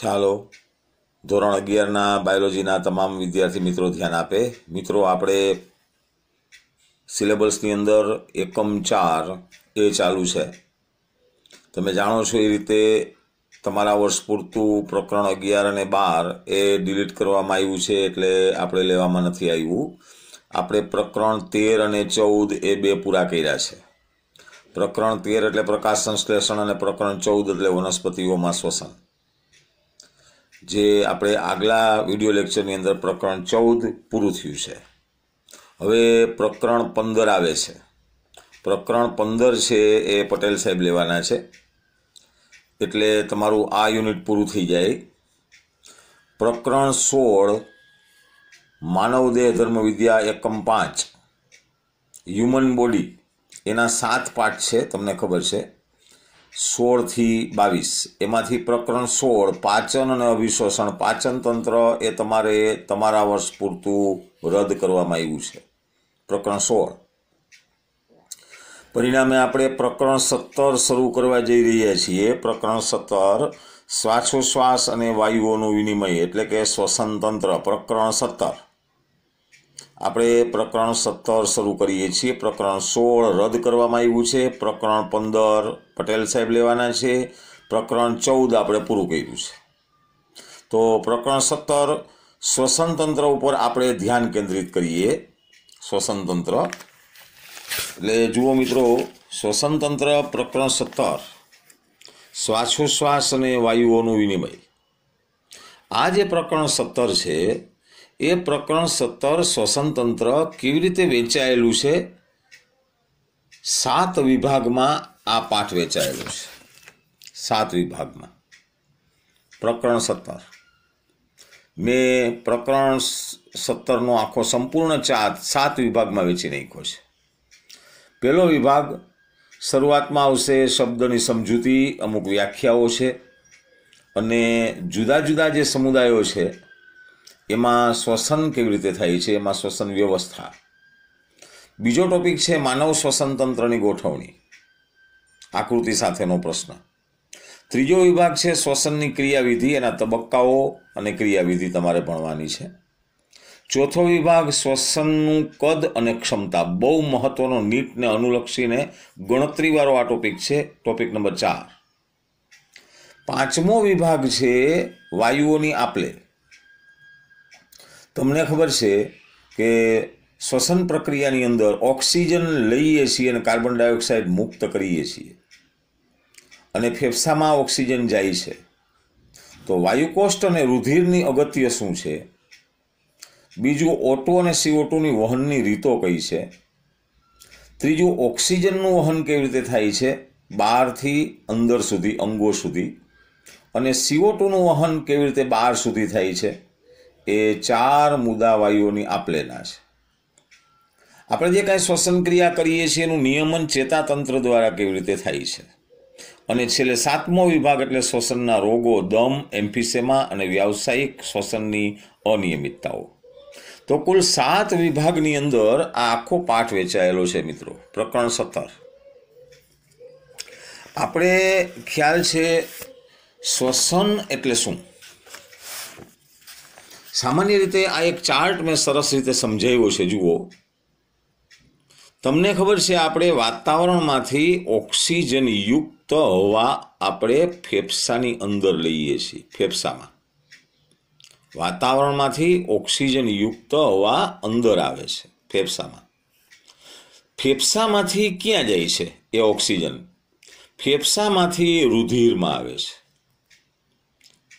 ચાલો ધોરણ અગિયારના બાયોલોજીના તમામ વિદ્યાર્થી મિત્રો ધ્યાન આપે મિત્રો આપણે સિલેબસની અંદર એકમ ચાર એ ચાલુ છે તમે જાણો છો એ રીતે તમારા વર્ષ પૂરતું પ્રકરણ અગિયાર અને બાર એ ડિલીટ કરવામાં આવ્યું છે એટલે આપણે લેવામાં નથી આવ્યું આપણે પ્રકરણ તેર અને ચૌદ એ બે પૂરા કર્યા છે પ્રકરણ તેર એટલે પ્રકાશ સંશ્લેષણ અને પ્રકરણ ચૌદ એટલે વનસ્પતિઓમાં શ્વસન જે આપણે આગલા વિડીયો લેક્ચરની અંદર પ્રકરણ ચૌદ પૂરું થયું છે હવે પ્રકરણ પંદર આવે છે પ્રકરણ પંદર છે એ પટેલ સાહેબ લેવાના છે એટલે તમારું આ યુનિટ પૂરું થઈ જાય પ્રકરણ સોળ માનવ દેહ ધર્મવિદ્યા એકમ પાંચ હ્યુમન બોડી એના સાત પાઠ છે તમને ખબર છે સોળથી બાવીસ એમાંથી પ્રકરણ સોળ પાચન અને અભિશોષણ પાચન તંત્ર એ તમારે તમારા વર્ષ પૂરતું રદ કરવામાં આવ્યું છે પ્રકરણ સોળ પરિણામે આપણે પ્રકરણ સત્તર શરૂ કરવા જઈ રહ્યા છીએ પ્રકરણ સત્તર શ્વાસોશ્વાસ અને વાયુઓનું વિનિમય એટલે કે શ્વસનતંત્ર પ્રકરણ સત્તર આપણે પ્રકરણ સત્તર શરૂ કરીએ છીએ પ્રકરણ સોળ રદ કરવામાં આવ્યું છે પ્રકરણ પંદર પટેલ સાહેબ લેવાના છે પ્રકરણ ચૌદ આપણે પૂરું કર્યું છે તો પ્રકરણ સત્તર શ્વસનતંત્ર ઉપર આપણે ધ્યાન કેન્દ્રિત કરીએ શ્વસનતંત્ર એટલે જુઓ મિત્રો શ્વસનતંત્ર પ્રકરણ સત્તર શ્વાસોશ્વાસ અને વાયુઓનું વિનિમય આ જે પ્રકરણ સત્તર છે એ પ્રકરણ સત્તર શ્વસનતંત્ર કેવી રીતે વેચાયેલું છે સાત વિભાગમાં આ પાઠ વેચાયેલો છે સાત વિભાગમાં પ્રકરણ સત્તર મેં પ્રકરણ સત્તરનો આખો સંપૂર્ણ ચાત સાત વિભાગમાં વેચી નાખ્યો છે પહેલો વિભાગ શરૂઆતમાં આવશે શબ્દની સમજૂતી અમુક વ્યાખ્યાઓ છે અને જુદા જુદા જે સમુદાયો છે એમાં શ્વસન કેવી રીતે થાય છે એમાં શ્વસન વ્યવસ્થા બીજો ટોપિક છે માનવ શ્વસન તંત્રની ગોઠવણી આકૃતિ સાથેનો પ્રશ્ન ત્રીજો વિભાગ છે શ્વસનની ક્રિયાવિધિ એના તબક્કાઓ અને ક્રિયાવિધિ તમારે ભણવાની છે ચોથો વિભાગ શ્વસનનું કદ અને ક્ષમતા બહુ મહત્વનો નીટને અનુલક્ષીને ગણતરીવાળો આ ટોપિક છે ટોપિક નંબર ચાર પાંચમો વિભાગ છે વાયુઓની આપલે તમને ખબર છે કે શ્વસન પ્રક્રિયાની અંદર ઓક્સિજન લઈએ છીએ અને કાર્બન ડાયોક્સાઇડ મુક્ત કરીએ છીએ અને ફેફસામાં ઓક્સિજન જાય છે તો વાયુકોષ્ઠ અને રુધિરની અગત્ય શું છે બીજું ઓટો અને સીઓટોની વહનની રીતો કઈ છે ત્રીજું ઓક્સિજનનું વહન કેવી રીતે થાય છે બહારથી અંદર સુધી અંગો સુધી અને સીઓટોનું વહન કેવી રીતે બહાર સુધી થાય છે એ ચાર મુદાવાયુઓની આપ લેના છે આપણે જે કાંઈ શ્વસન ક્રિયા કરીએ છીએ એનું નિયમન ચેતાતંત્ર દ્વારા કેવી રીતે થાય છે અને છેલ્લે સાતમો વિભાગ એટલે શ્વસનના રોગો દમ એમ્ફિસેમા અને વ્યાવસાયિક શ્વસનની અનિયમિતતાઓ તો કુલ સાત વિભાગની અંદર આ આખો પાઠ વેચાયેલો છે મિત્રો પ્રકરણ સત્તર આપણે ખ્યાલ છે શ્વસન એટલે શું સામાન્ય રીતે આ એક ચાર્ટ મેં સરસ રીતે સમજાવ્યો છે જુઓ તમને ખબર છે આપણે વાતાવરણમાંથી ઓક્સિજનયુક્ત હવા આપણે ફેફસાની અંદર લઈએ છીએ ફેફસામાં વાતાવરણમાંથી ઓક્સિજનયુક્ત હવા અંદર આવે છે ફેફસામાં ફેફસામાંથી ક્યાં જાય છે એ ઓક્સિજન ફેફસામાંથી રુધિરમાં આવે છે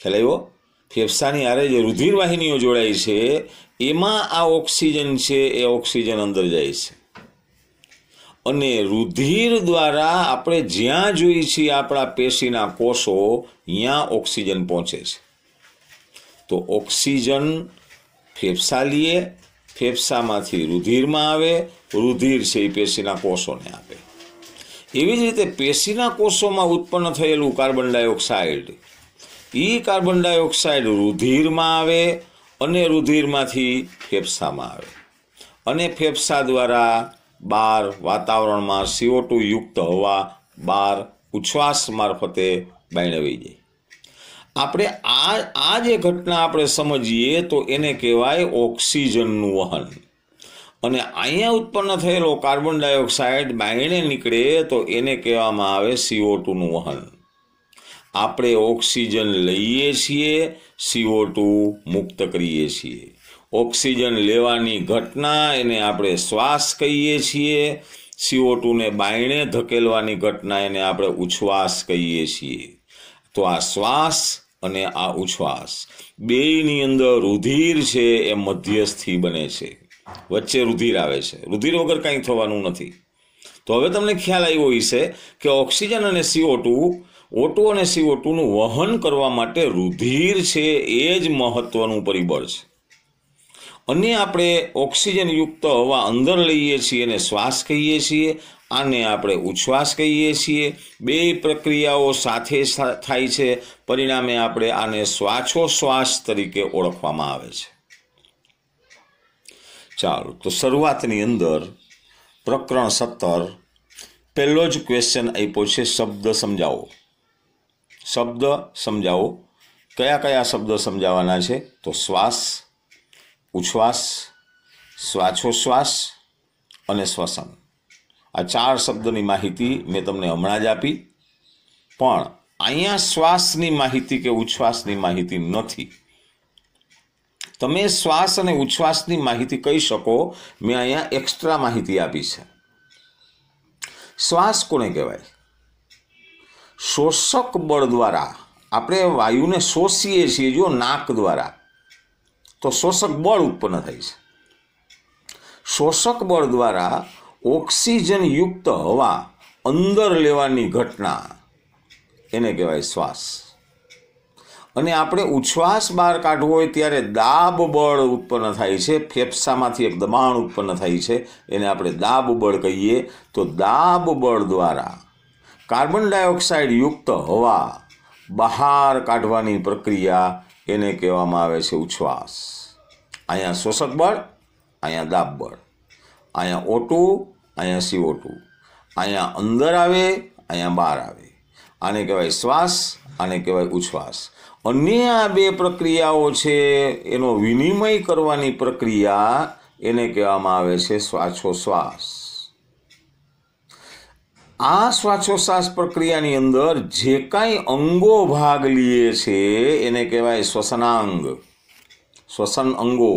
ખ્યાલ આવ્યો ફેફસાની આરે જે રુધિર વાહિનીઓ જોડાય છે એમાં આ ઓક્સિજન છે એ ઓક્સિજન અંદર જાય છે અને રુધિર દ્વારા આપણે જ્યાં જોઈએ છીએ આપણા પેશીના કોષો ત્યાં ઓક્સિજન પહોંચે છે તો ઓક્સિજન ફેફસા લીએ ફેફસામાંથી રુધિરમાં આવે રુધિર છે એ પેશીના કોષોને આપે એવી જ રીતે પેશીના કોષોમાં ઉત્પન્ન થયેલું કાર્બન ડાયોક્સાઇડ એ કાર્બન ડાયોક્સાઇડ રુધિરમાં આવે અને રુધિરમાંથી ફેફસામાં આવે અને ફેફસા દ્વારા બહાર વાતાવરણમાં સીઓ ટુ યુક્ત હવા બહાર ઉચ્છ્વાસ મારફતે બાયણવી જાય આપણે આ આ જે ઘટના આપણે સમજીએ તો એને કહેવાય ઓક્સિજનનું વહન અને અહીંયા ઉત્પન્ન થયેલો કાર્બન ડાયોક્સાઇડ બાયણે નીકળે તો એને કહેવામાં આવે સીઓ ટુનું વહન આપણે ઓક્સિજન લઈએ છીએ સીઓ ટુ મુક્ત કરીએ છીએ ઓક્સિજન લેવાની ઘટના એને આપણે શ્વાસ કહીએ છીએ સીઓ ટુને બાયણે ધકેલવાની ઘટના એને આપણે ઉચ્છ્વાસ કહીએ છીએ તો આ શ્વાસ અને આ ઉચ્છ્વાસ બેયની અંદર રુધિર છે એ મધ્યસ્થી બને છે વચ્ચે રુધિર આવે છે રુધિર વગર કાંઈ થવાનું નથી તો હવે તમને ખ્યાલ આવ્યો હશે કે ઓક્સિજન અને સીઓ ટુ ઓટો અને સી ટુનું વહન કરવા માટે રુધિર છે એ જ મહત્વનું પરિબળ છે અને આપણે ઓક્સિજનયુક્ત હવા અંદર લઈએ છીએ અને શ્વાસ કહીએ છીએ આને આપણે ઉચ્છ્વાસ કહીએ છીએ બે પ્રક્રિયાઓ સાથે થાય છે પરિણામે આપણે આને શ્વાસ તરીકે ઓળખવામાં આવે છે ચાલો તો શરૂઆતની અંદર પ્રકરણ સત્તર પહેલો જ ક્વેશ્ચન આપ્યો છે શબ્દ સમજાવો શબ્દ સમજાવો કયા કયા શબ્દ સમજાવવાના છે તો શ્વાસ ઉચ્છ્વાસ શ્વાસોશ્વાસ અને શ્વસન આ ચાર શબ્દની માહિતી મેં તમને હમણાં જ આપી પણ અહીંયા શ્વાસની માહિતી કે ઉચ્છ્વાસની માહિતી નથી તમે શ્વાસ અને ઉચ્છ્વાસની માહિતી કહી શકો મેં અહીંયા એક્સ્ટ્રા માહિતી આપી છે શ્વાસ કોને કહેવાય શોષક બળ દ્વારા આપણે વાયુને શોષીએ છીએ જો નાક દ્વારા તો શોષક બળ ઉત્પન્ન થાય છે શોષક બળ દ્વારા ઓક્સિજનયુક્ત હવા અંદર લેવાની ઘટના એને કહેવાય શ્વાસ અને આપણે ઉચ્છ્વાસ બહાર કાઢવો હોય ત્યારે દાબ બળ ઉત્પન્ન થાય છે ફેફસામાંથી એક દબાણ ઉત્પન્ન થાય છે એને આપણે દાબ બળ કહીએ તો દાબ બળ દ્વારા કાર્બન ડાયોક્સાઇડ યુક્ત હવા બહાર કાઢવાની પ્રક્રિયા એને કહેવામાં આવે છે ઉચ્છ્વાસ અહીંયા શોષક બળ અહીંયા દાબ બળ અહીંયા ઓટું અહીંયા સીઓ ટુ અહીંયા અંદર આવે અહીંયા બહાર આવે આને કહેવાય શ્વાસ આને કહેવાય ઉચ્છ્વાસ અન્ય આ બે પ્રક્રિયાઓ છે એનો વિનિમય કરવાની પ્રક્રિયા એને કહેવામાં આવે છે શ્વાસ આ શ્વાસોશ્વાસ પ્રક્રિયાની અંદર જે કાંઈ અંગો ભાગ લીએ છે એને કહેવાય શ્વસનાંગ શ્વસન અંગો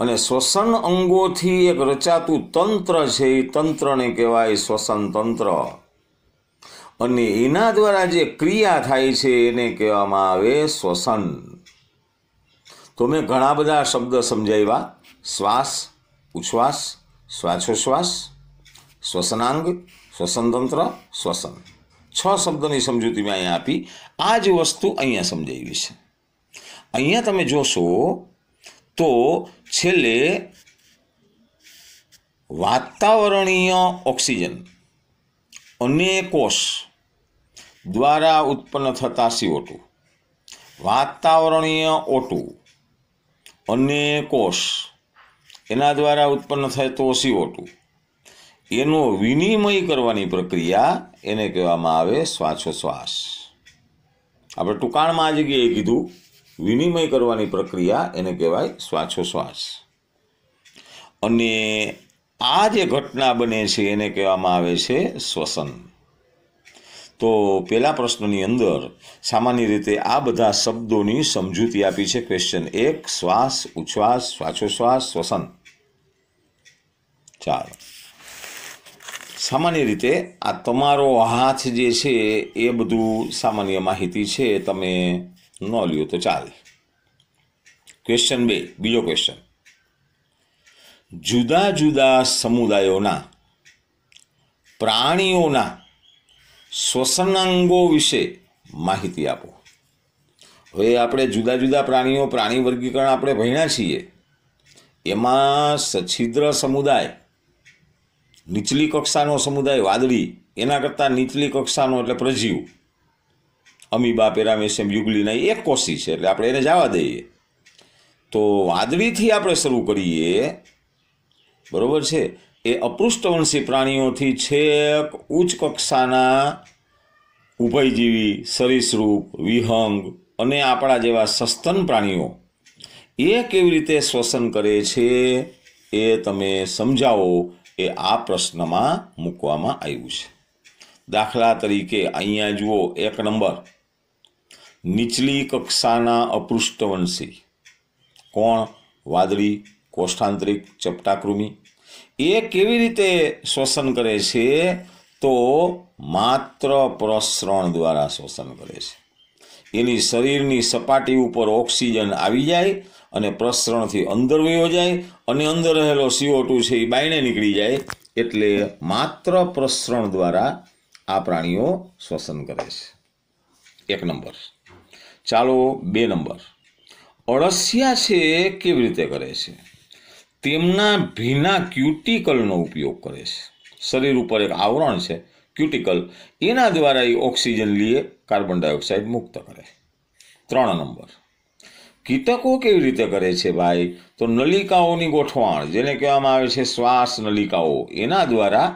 અને શ્વસન અંગોથી એક રચાતું તંત્ર છે એ તંત્રને કહેવાય શ્વસન તંત્ર અને એના દ્વારા જે ક્રિયા થાય છે એને કહેવામાં આવે શ્વસન તો મેં ઘણા બધા શબ્દ સમજાવ્યા શ્વાસ ઉચ્છ્વાસ શ્વાસોશ્વાસ શ્વસનાંગ સ્વસનતંત્ર શ્વસન છ શબ્દની સમજૂતી મેં અહીંયા આપી આ જ વસ્તુ અહીંયા સમજાવી છે અહીંયા તમે જોશો તો છેલ્લે વાતાવરણીય ઓક્સિજન અને કોષ દ્વારા ઉત્પન્ન થતા સીઓટુ વાતાવરણીય ઓટુ અને કોષ એના દ્વારા ઉત્પન્ન થતો સીઓટુ એનો વિનિમય કરવાની પ્રક્રિયા એને કહેવામાં આવે શ્વાસોશ્વાસ આપણે ટૂંકાણમાં આ જગ્યાએ કીધું વિનિમય કરવાની પ્રક્રિયા એને કહેવાય શ્વાસોશ્વાસ અને આ જે ઘટના બને છે એને કહેવામાં આવે છે શ્વસન તો પહેલા પ્રશ્નની અંદર સામાન્ય રીતે આ બધા શબ્દોની સમજૂતી આપી છે ક્વેશ્ચન એક શ્વાસ ઉચ્છ્વાસ શ્વાસોશ્વાસ શ્વસન ચાલો સામાન્ય રીતે આ તમારો હાથ જે છે એ બધું સામાન્ય માહિતી છે તમે ન લ્યો તો ચાલે ક્વેશ્ચન બે બીજો ક્વેશ્ચન જુદા જુદા સમુદાયોના પ્રાણીઓના શ્વસનાંગો વિશે માહિતી આપો હવે આપણે જુદા જુદા પ્રાણીઓ પ્રાણી વર્ગીકરણ આપણે ભણ્યા છીએ એમાં સછિદ્ર સમુદાય નીચલી કક્ષાનો સમુદાય વાદળી એના કરતાં નીચલી કક્ષાનો એટલે પ્રજીવ અમીબા પેરામેસિયમ યુગલીના એક કોષી છે એટલે આપણે એને જવા દઈએ તો વાદળીથી આપણે શરૂ કરીએ બરાબર છે એ અપૃષ્ઠવંશી પ્રાણીઓથી છેક ઉચ્ચ કક્ષાના ઉભયજીવી સરીસૃપ વિહંગ અને આપણા જેવા સસ્તન પ્રાણીઓ એ કેવી રીતે શ્વસન કરે છે એ તમે સમજાવો એ આ પ્રશ્નમાં મૂકવામાં આવ્યું છે દાખલા તરીકે અહીંયા જુઓ એક નંબર નીચલી કક્ષાના અપૃષ્ઠવંશી કોણ વાદળી કોષ્ઠાંતરિક ચપટાકૃમિ એ કેવી રીતે શ્વસન કરે છે તો માત્ર પ્રસરણ દ્વારા શ્વસન કરે છે એની શરીરની સપાટી ઉપર ઓક્સિજન આવી જાય અને પ્રસરણથી અંદર વયો જાય અને અંદર રહેલો સીઓ ટુ છે એ બાયણે નીકળી જાય એટલે માત્ર પ્રસરણ દ્વારા આ પ્રાણીઓ શ્વસન કરે છે એક નંબર ચાલો બે નંબર અળસિયા છે કેવી રીતે કરે છે તેમના ભીના ક્યુટિકલનો ઉપયોગ કરે છે શરીર ઉપર એક આવરણ છે ક્યુટિકલ એના દ્વારા એ ઓક્સિજન લીએ કાર્બન ડાયોક્સાઇડ મુક્ત કરે ત્રણ નંબર કીટકો કેવી રીતે કરે છે ભાઈ તો નલિકાઓની ગોઠવાણ જેને કહેવામાં આવે છે શ્વાસ નલિકાઓ એના દ્વારા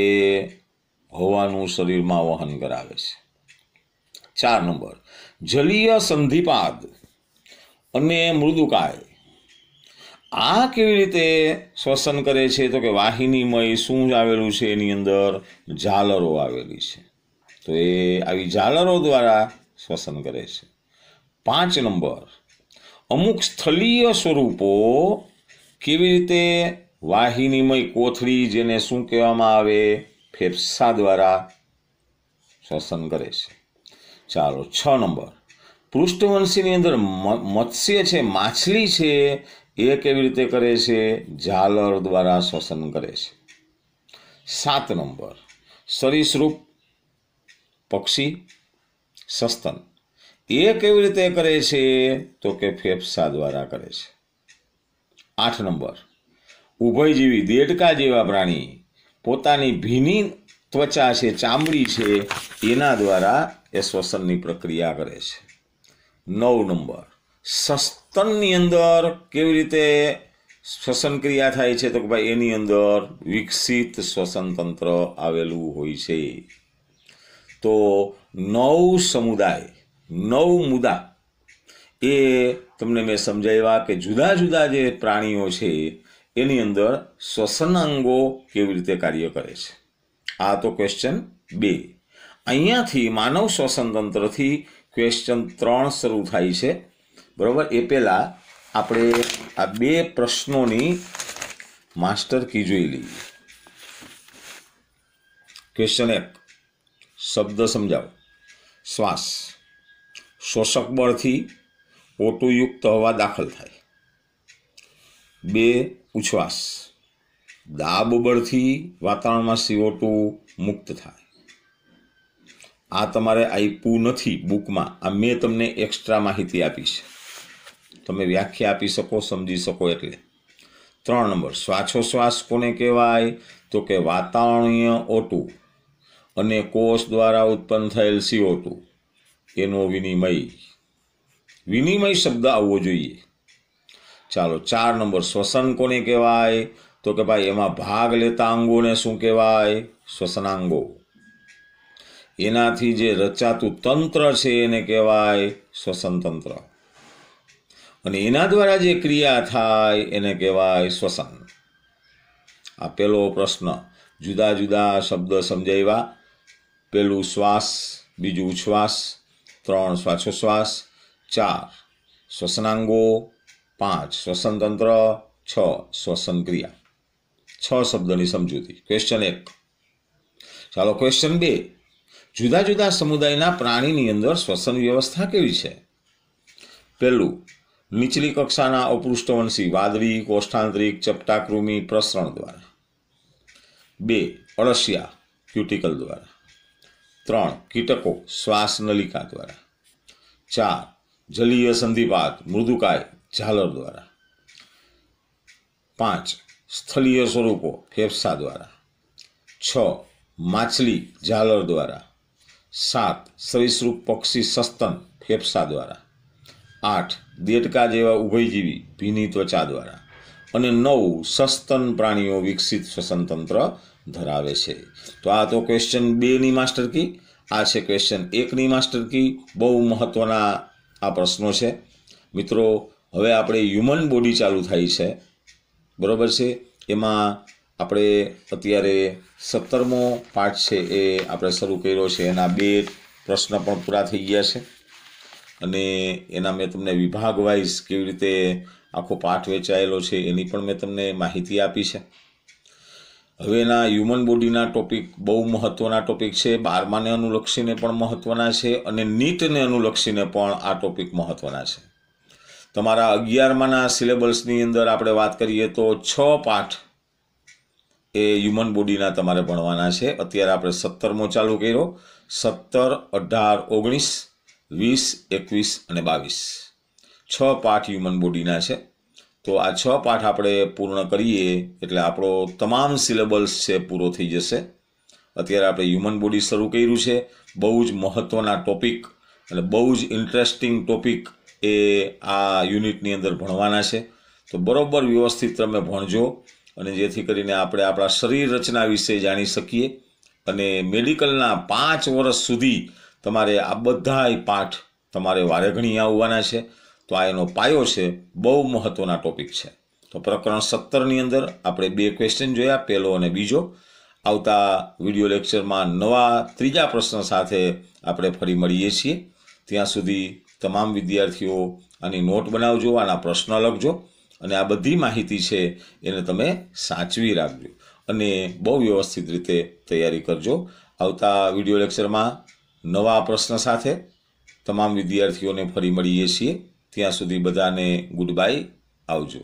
એ હવાનું શરીરમાં વહન કરાવે છે ચાર નંબર જલીય સંધિપાદ અને મૃદુકાય આ કેવી રીતે શ્વસન કરે છે તો કે વાહિનીમય શું જ આવેલું છે એની અંદર ઝાલરો આવેલી છે તો એ આવી ઝાલરો દ્વારા શ્વસન કરે છે પાંચ નંબર અમુક સ્થળીય સ્વરૂપો કેવી રીતે વાહિનીમય કોથળી જેને શું કહેવામાં આવે ફેફસા દ્વારા શ્વસન કરે છે ચાલો છ નંબર પૃષ્ઠવંશીની અંદર મત્સ્ય છે માછલી છે એ કેવી રીતે કરે છે ઝાલર દ્વારા શ્વસન કરે છે સાત નંબર સરીસૃપ પક્ષી સસ્તન એ કેવી રીતે કરે છે તો કે ફેફસા દ્વારા કરે છે આઠ નંબર ઉભયજીવી દેડકા જેવા પ્રાણી પોતાની ભીની ત્વચા છે ચામડી છે એના દ્વારા એ શ્વસનની પ્રક્રિયા કરે છે નવ નંબર સસ્તનની અંદર કેવી રીતે શ્વસન ક્રિયા થાય છે તો કે ભાઈ એની અંદર વિકસિત શ્વસન તંત્ર આવેલું હોય છે તો નવ સમુદાય નવ મુદ્દા એ તમને મેં સમજાવ્યા કે જુદા જુદા જે પ્રાણીઓ છે એની અંદર શ્વસન અંગો કેવી રીતે કાર્ય કરે છે આ તો ક્વેશ્ચન બે અહીંયાથી માનવ શ્વસન તંત્રથી ક્વેશ્ચન ત્રણ શરૂ થાય છે બરાબર એ પહેલાં આપણે આ બે પ્રશ્નોની માસ્ટર કી જોઈ લઈએ ક્વેશ્ચન એક શબ્દ સમજાવો શ્વાસ શોષક બળથી ઓટોયુક્ત હવા દાખલ થાય બે ઉચ્છ્વાસ દાબ બળથી વાતાવરણમાં સીઓટુ મુક્ત થાય આ તમારે આપ્યું નથી બુકમાં આ મેં તમને એક્સ્ટ્રા માહિતી આપી છે તમે વ્યાખ્યા આપી શકો સમજી શકો એટલે ત્રણ નંબર શ્વાસોશ્વાસ કોને કહેવાય તો કે વાતાવરણીય ઓટું અને કોષ દ્વારા ઉત્પન્ન થયેલ સીઓ એનો વિનિમય વિનિમય શબ્દ આવવો જોઈએ ચાલો ચાર નંબર શ્વસન કોને કહેવાય તો કે ભાઈ એમાં ભાગ લેતા અંગોને શું કહેવાય શ્વસનાંગો એનાથી જે રચાતું તંત્ર છે એને કહેવાય શ્વસનતંત્ર અને એના દ્વારા જે ક્રિયા થાય એને કહેવાય શ્વસન આ પહેલો પ્રશ્ન જુદા જુદા શબ્દ સમજાવ્યા પેલું શ્વાસ બીજું ઉચ્છ્વાસ ત્રણ શ્વાસોશ્વાસ ચાર શ્વસનાંગો પાંચ શ્વસનતંત્ર છ શ્વસન ક્રિયા છ શબ્દની સમજૂતી ક્વેશ્ચન એક ચાલો ક્વેશ્ચન બે જુદા જુદા સમુદાયના પ્રાણીની અંદર શ્વસન વ્યવસ્થા કેવી છે પહેલું નીચલી કક્ષાના અપૃષ્ઠવંશી વાદળી કોષ્ઠાંતરિક ચપટાકૃમિ પ્રસરણ દ્વારા બે અળસિયા ક્યુટિકલ દ્વારા ત્રણ કીટકો શ્વાસ નલિકા દ્વારા ચાર જલીય સંધિપાત મૃદુકાય ઝાલર દ્વારા પાંચ સ્થળીય સ્વરૂપો ફેફસા દ્વારા છ માછલી ઝાલર દ્વારા સાત સરિસૃપ પક્ષી સસ્તન ફેફસા દ્વારા આઠ દેડકા જેવા ઉભયજીવી ભીની ત્વચા દ્વારા અને નવ સસ્તન પ્રાણીઓ વિકસિત શ્વસનતંત્ર ધરાવે છે તો આ તો ક્વેશ્ચન બેની માસ્ટર કી આ છે ક્વેશ્ચન એકની માસ્ટર કી બહુ મહત્ત્વના આ પ્રશ્નો છે મિત્રો હવે આપણે હ્યુમન બોડી ચાલુ થાય છે બરાબર છે એમાં આપણે અત્યારે સત્તરમો પાઠ છે એ આપણે શરૂ કર્યો છે એના બે પ્રશ્ન પણ પૂરા થઈ ગયા છે અને એના મેં તમને વિભાગ વાઇઝ કેવી રીતે આખો પાઠ વેચાયેલો છે એની પણ મેં તમને માહિતી આપી છે હવેના હ્યુમન બોડીના ટોપિક બહુ મહત્ત્વના ટોપિક છે બારમાને અનુલક્ષીને પણ મહત્ત્વના છે અને નીટને અનુલક્ષીને પણ આ ટોપિક મહત્ત્વના છે તમારા અગિયારમાંના સિલેબસની અંદર આપણે વાત કરીએ તો છ પાઠ એ હ્યુમન બોડીના તમારે ભણવાના છે અત્યારે આપણે સત્તરમો ચાલુ કર્યો સત્તર અઢાર ઓગણીસ વીસ એકવીસ અને બાવીસ છ પાઠ હ્યુમન બોડીના છે તો આ છ પાઠ આપણે પૂર્ણ કરીએ એટલે આપણો તમામ સિલેબસ છે પૂરો થઈ જશે અત્યારે આપણે હ્યુમન બોડી શરૂ કર્યું છે બહુ જ મહત્ત્વના ટોપિક અને બહુ જ ઇન્ટરેસ્ટિંગ ટોપિક એ આ યુનિટની અંદર ભણવાના છે તો બરાબર વ્યવસ્થિત તમે ભણજો અને જેથી કરીને આપણે આપણા શરીર રચના વિશે જાણી શકીએ અને મેડિકલના પાંચ વર્ષ સુધી તમારે આ બધા પાઠ તમારે વારેઘણી આવવાના છે તો આ એનો પાયો છે બહુ મહત્ત્વના ટોપિક છે તો પ્રકરણ સત્તરની અંદર આપણે બે ક્વેશ્ચન જોયા પહેલો અને બીજો આવતા વિડીયો લેક્ચરમાં નવા ત્રીજા પ્રશ્ન સાથે આપણે ફરી મળીએ છીએ ત્યાં સુધી તમામ વિદ્યાર્થીઓ આની નોટ બનાવજો આના પ્રશ્ન લખજો અને આ બધી માહિતી છે એને તમે સાચવી રાખજો અને બહુ વ્યવસ્થિત રીતે તૈયારી કરજો આવતા વિડીયો લેક્ચરમાં નવા પ્રશ્ન સાથે તમામ વિદ્યાર્થીઓને ફરી મળીએ છીએ ત્યાં સુધી બધાને ગુડ બાય આવજો